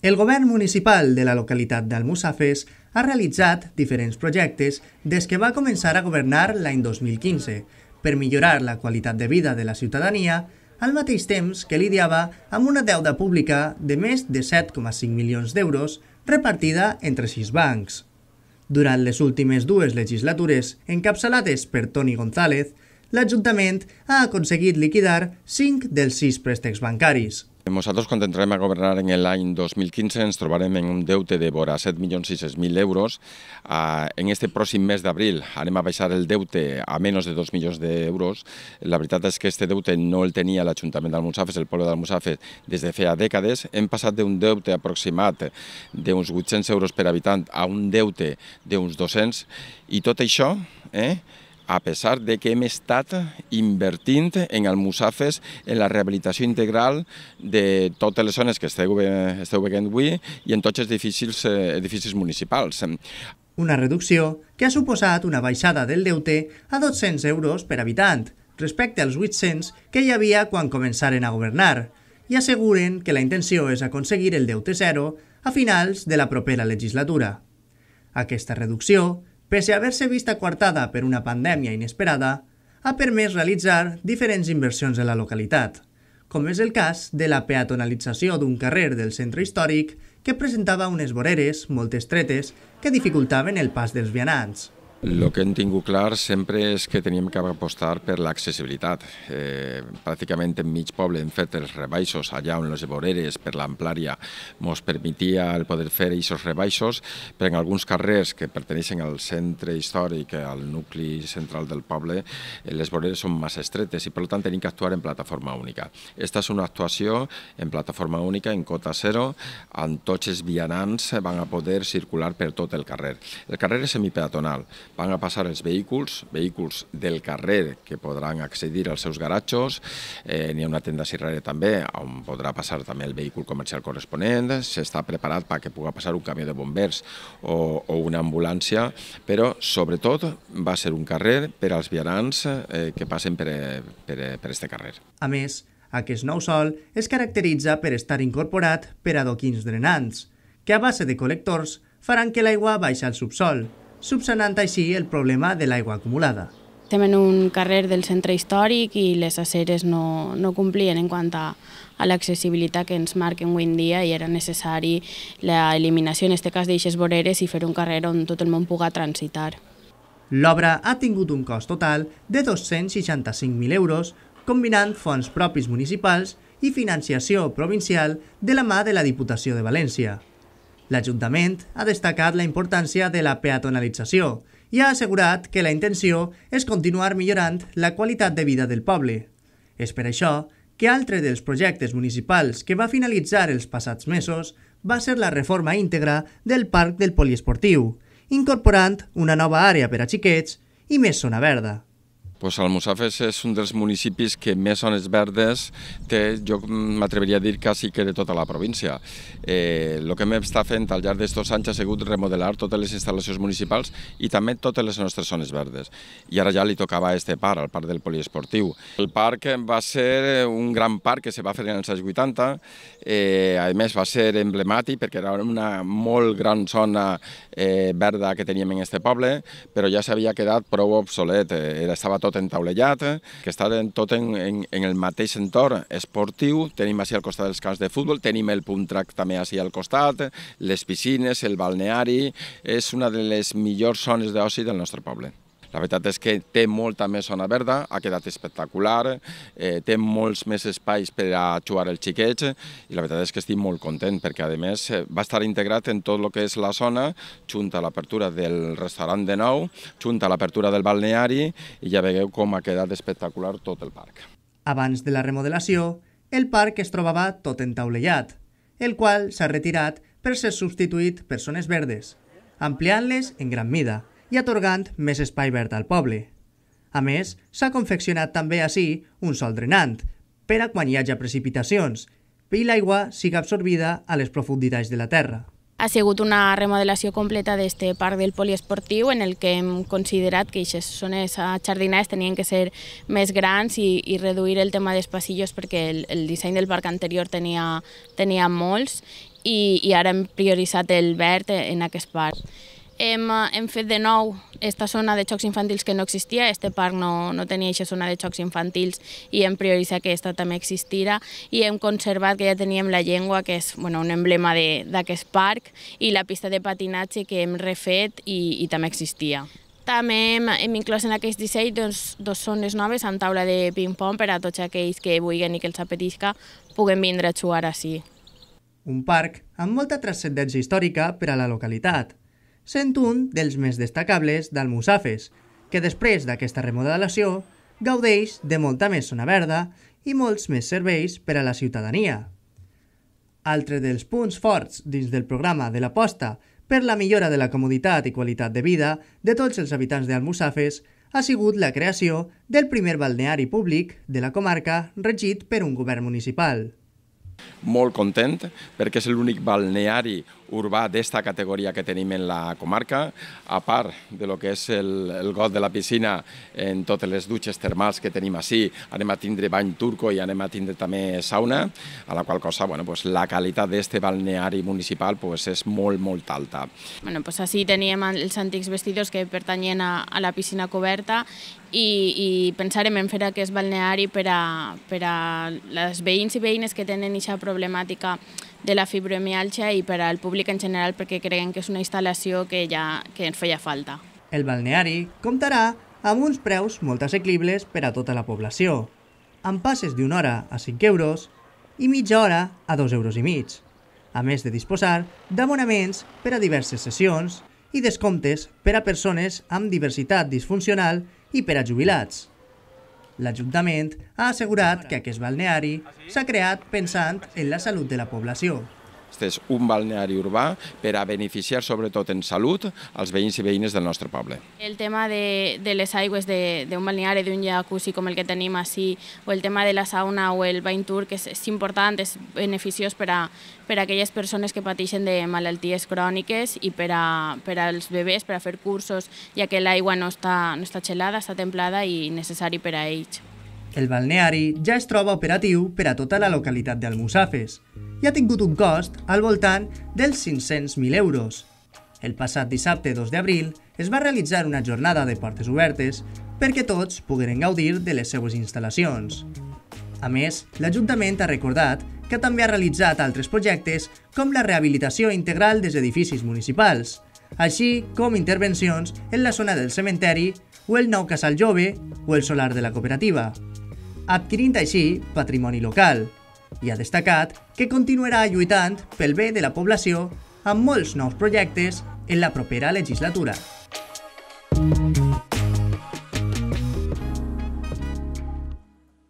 El govern municipal de la localitat d'Almussafes ha realitzat diferents projectes des que va començar a governar l'any 2015 per millorar la qualitat de vida de la ciutadania al mateix temps que lidiava amb una deuda pública de més de 7,5 milions d'euros repartida entre sis bancs. Durant les últimes dues legislatures, encapçalades per Toni González, l'Ajuntament ha aconseguit liquidar cinc dels sis préstecs bancaris. Nosaltres, quan entrem a governar en l'any 2015, ens trobarem en un deute de vora 7.600.000 euros. Ah, en este pròxim mes d'abril anem a baixar el deute a menys de 2 milions d'euros. La veritat és que este deute no el tenia l'Ajuntament d'Almussafes, el poble d'Almussafes, des de feia dècades. Hem passat d'un deute aproximat d'uns 800 euros per habitant a un deute d'uns 200 i tot això... Eh? a pesar de que hem estat invertint en el Musafes en la rehabilitació integral de totes les zones que esteu, esteu veient avui i en tots els edificis, eh, edificis municipals. Una reducció que ha suposat una baixada del deute a 200 euros per habitant, respecte als 800 que hi havia quan començaren a governar, i asseguren que la intenció és aconseguir el deute zero a finals de la propera legislatura. Aquesta reducció pese a haver-se vista coartada per una pandèmia inesperada, ha permès realitzar diferents inversions a la localitat, com és el cas de la peatonalització d'un carrer del centre històric que presentava unes voreres molt estretes que dificultaven el pas dels vianants. El que hem tingut clar sempre és que teníem que apostar per l'accessibilitat. Eh, pràcticament en mig poble hem fet els rebaixos allà on les voreres per l'amplària ens permetia el poder fer aquests rebaixos, però en alguns carrers que perteneixen al centre històric, al nucli central del poble, eh, les voreres són massa estretes i per tant hem d'actuar actuar en plataforma única. Esta és una actuació en plataforma única, en cota zero, on tots els vianants van a poder circular per tot el carrer. El carrer és semipeatonal, van a passar els vehicles, vehicles del carrer que podran accedir als seus garatxos, eh, n'hi ha una tenda cirrere també on podrà passar també el vehicle comercial corresponent, s'està preparat perquè pugui passar un camió de bombers o, o una ambulància, però sobretot va ser un carrer per als vianants eh, que passen per, per, per este carrer. A més, aquest nou sol es caracteritza per estar incorporat per adoquins drenants, que a base de col·lectors faran que l'aigua baixi al subsol, subsanant així el problema de l'aigua acumulada. Estem en un carrer del centre històric i les aceres no, no complien en quant a, a l'accessibilitat que ens marquen avui en dia i era necessari l'eliminació, en aquest cas, d'eixes voreres i fer un carrer on tot el món puga transitar. L'obra ha tingut un cost total de 265.000 euros, combinant fons propis municipals i financiació provincial de la mà de la Diputació de València. L'Ajuntament ha destacat la importància de la peatonalització i ha assegurat que la intenció és continuar millorant la qualitat de vida del poble. És per això que altre dels projectes municipals que va finalitzar els passats mesos va ser la reforma íntegra del Parc del Poliesportiu, incorporant una nova àrea per a xiquets i més zona verda. Pues el Musafes és un dels municipis que més zones verdes té, jo m'atreviria a dir quasi que de tota la província. El eh, lo que estat fent al llarg d'aquests anys ha sigut remodelar totes les instal·lacions municipals i també totes les nostres zones verdes. I ara ja li tocava a este parc, al parc del poliesportiu. El parc va ser un gran parc que se va fer en els anys 80, eh, a més va ser emblemàtic perquè era una molt gran zona eh, verda que teníem en este poble, però ja s'havia quedat prou obsolet, eh, estava tot tot entaulellat, eh? que està tot en, en, en el mateix entorn esportiu, tenim així al costat dels camps de futbol, tenim el punt track també així al costat, les piscines, el balneari, és una de les millors zones d'oci del nostre poble. La veritat és que té molta més zona verda, ha quedat espectacular, eh, té molts més espais per a jugar els xiquets i la veritat és que estic molt content perquè, a més, eh, va estar integrat en tot el que és la zona, junt a l'apertura del restaurant de nou, junt a l'apertura del balneari i ja veieu com ha quedat espectacular tot el parc. Abans de la remodelació, el parc es trobava tot entaulellat, el qual s'ha retirat per ser substituït per zones verdes, ampliant-les en gran mida i atorgant més espai verd al poble. A més, s'ha confeccionat també així un sol drenant, per a quan hi hagi precipitacions, i l'aigua siga absorbida a les profunditats de la terra. Ha sigut una remodelació completa d'aquest parc del poliesportiu en el que hem considerat que aquestes zones jardinades tenien que ser més grans i, i reduir el tema dels passillos perquè el, el disseny del parc anterior tenia, tenia molts i, i ara hem prioritzat el verd en aquest parc hem, eh, hem fet de nou aquesta zona de xocs infantils que no existia, este parc no, no tenia aquesta zona de xocs infantils i hem prioritzat que aquesta també existira i hem conservat que ja teníem la llengua, que és bueno, un emblema d'aquest parc, i la pista de patinatge que hem refet i, i també existia. També hem, hem inclòs en aquest disseny doncs, dos zones noves amb taula de ping-pong per a tots aquells que vulguin i que els apetisca puguen vindre a jugar així. Un parc amb molta transcendència històrica per a la localitat, sent un dels més destacables d'Almusafes, que després d'aquesta remodelació gaudeix de molta més zona verda i molts més serveis per a la ciutadania. Altre dels punts forts dins del programa de l'aposta per la millora de la comoditat i qualitat de vida de tots els habitants d'Almusafes ha sigut la creació del primer balneari públic de la comarca regit per un govern municipal. Molt content perquè és l'únic balneari urbà d'esta categoria que tenim en la comarca, a part de lo que és el, el got de la piscina en totes les dutxes termals que tenim així, anem a tindre bany turco i anem a tindre també sauna, a la qual cosa bueno, pues, la qualitat d'este balneari municipal pues, és molt, molt alta. Bueno, pues així teníem els antics vestidors que pertanyen a, a la piscina coberta i, i pensarem en fer aquest balneari per a, per a les veïns i veïnes que tenen aquesta problemàtica de la fibromialgia i per al públic en general perquè creuen que és una instal·lació que ja que ens feia falta. El balneari comptarà amb uns preus molt assequibles per a tota la població, amb passes d'una hora a 5 euros i mitja hora a 2 euros i mig, a més de disposar d'abonaments per a diverses sessions i descomptes per a persones amb diversitat disfuncional i per a jubilats. L'Ajuntament ha assegurat que aquest balneari s'ha creat pensant en la salut de la població. Este és un balneari urbà per a beneficiar, sobretot en salut, els veïns i veïnes del nostre poble. El tema de, de les aigües d'un balneari, d'un jacuzzi com el que tenim així, o el tema de la sauna o el bain tour, que és, és important, és beneficiós per a, per a aquelles persones que pateixen de malalties cròniques i per, a, per als bebès, per a fer cursos, ja que l'aigua no està, no està gelada, està templada i necessari per a ells. El balneari ja es troba operatiu per a tota la localitat d'Almussafes i ha tingut un cost al voltant dels 500.000 euros. El passat dissabte 2 d'abril es va realitzar una jornada de portes obertes perquè tots pogueren gaudir de les seues instal·lacions. A més, l'Ajuntament ha recordat que també ha realitzat altres projectes com la rehabilitació integral dels edificis municipals, així com intervencions en la zona del cementeri o el nou casal jove o el solar de la cooperativa adquirint així patrimoni local, i ha destacat que continuarà lluitant pel bé de la població amb molts nous projectes en la propera legislatura.